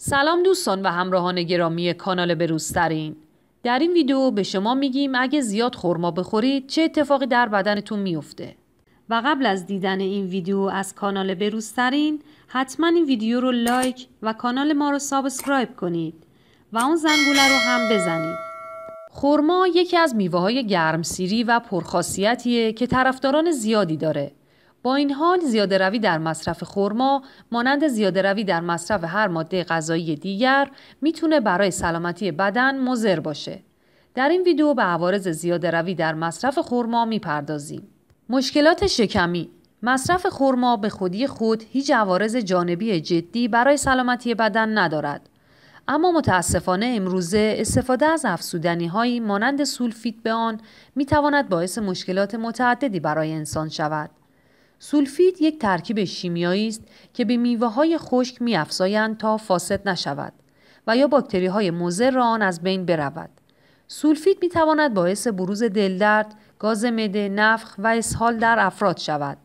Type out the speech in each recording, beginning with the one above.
سلام دوستان و همراهان گرامی کانال بروزترین در این ویدیو به شما میگیم اگه زیاد خورما بخورید چه اتفاقی در بدنتون میفته و قبل از دیدن این ویدیو از کانال بروزترین حتما این ویدیو رو لایک و کانال ما رو سابسکرایب کنید و اون زنگوله رو هم بزنید خورما یکی از میوه های گرمسیری و پرخاصیتیه که طرفداران زیادی داره با این حال زیاده روی در مصرف خرما مانند زیاده روی در مصرف هر ماده غذایی دیگر میتونه برای سلامتی بدن مضر باشه. در این ویدیو به عوارض زیاده روی در مصرف خرما میپردازیم. مشکلات شکمی مصرف خورما به خودی خود هیچ عوارض جانبی جدی برای سلامتی بدن ندارد. اما متاسفانه امروزه استفاده از افسودنی هایی مانند سولفیت به آن می تواند باعث مشکلات متعددی برای انسان شود. سولفید یک ترکیب شیمیایی است که به میوه های خشک میافزایند تا فاسد نشود و یا باکتری های مضر آن از بین برود. سولفید می تواند باعث بروز دلدرد، گاز مده، نفخ و اسهال در افراد شود.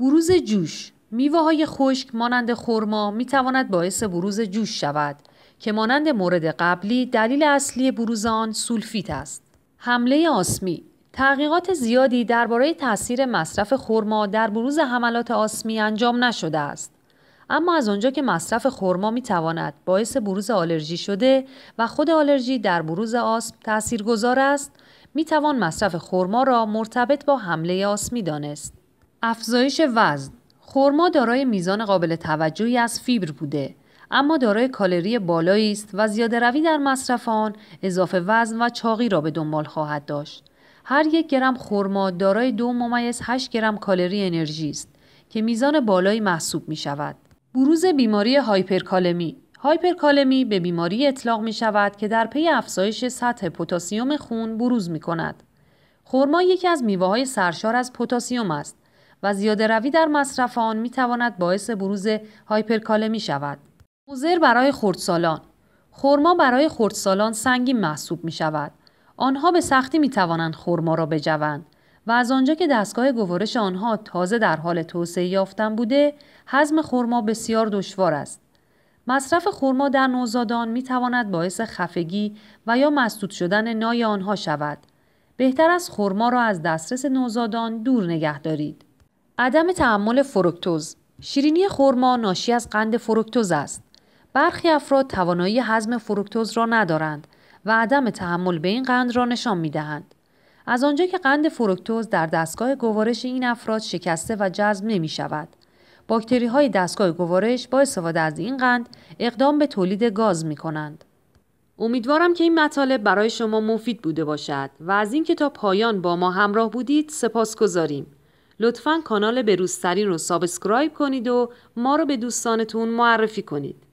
بروز جوش میوه های خشک مانند خرما می تواند باعث بروز جوش شود که مانند مورد قبلی دلیل اصلی بروز آن سولفیت است. حمله آسمی تحقیقات زیادی درباره تاثیر مصرف خرما در بروز حملات آسمی انجام نشده است. اما از آنجا که مصرف خرما می تواند باعث بروز آلرژی شده و خود آلرژی در بروز آسم گذار است، می توان مصرف خرما را مرتبط با حمله آسمی دانست. افزایش وزن خرما دارای میزان قابل توجهی از فیبر بوده اما دارای کالری بالایی است و زیاده روی در مصرف آن اضافه وزن و چاقی را به دنبال خواهد داشت. هر یک گرم خورما دارای دو ممیز 8 گرم کالری انرژی است که میزان بالایی محسوب می شود. بروز بیماری هایپرکالمی هایپرکالمی به بیماری اطلاق می شود که در پی افزایش سطح پتاسیم خون بروز می کند. خرما یکی از میوه های سرشار از پتاسیم است و زیاده روی در مصرف آن می تواند باعث بروز هایپرکالمی شود. موزر برای خردسالان خرما برای خردسالان سنگین محسوب می شود آنها به سختی می توانند خورما را بجوند و از آنجا که دستگاه گوارش آنها تازه در حال توسعه یافتن بوده هضم خورما بسیار دشوار است مصرف خورما در نوزادان می تواند باعث خفگی و یا مسدود شدن نای آنها شود بهتر از خورما را از دسترس نوزادان دور نگه دارید عدم تحمل فروکتوز شیرینی خورما ناشی از قند فروکتوز است برخی افراد توانایی هضم فروکتوز را ندارند و عدم تحمل به این قند را نشان می دهند. از آنجا که قند فروکتوز در دستگاه گوارش این افراد شکسته و جذب نمی شود. باکتری های دستگاه گوارش با استفاده از این قند اقدام به تولید گاز می کنند. امیدوارم که این مطالب برای شما مفید بوده باشد و از اینکه تا پایان با ما همراه بودید سپاس گذاریم. لطفا کانال بروزترین رو سابسکرایب کنید و ما رو به دوستانتون معرفی کنید.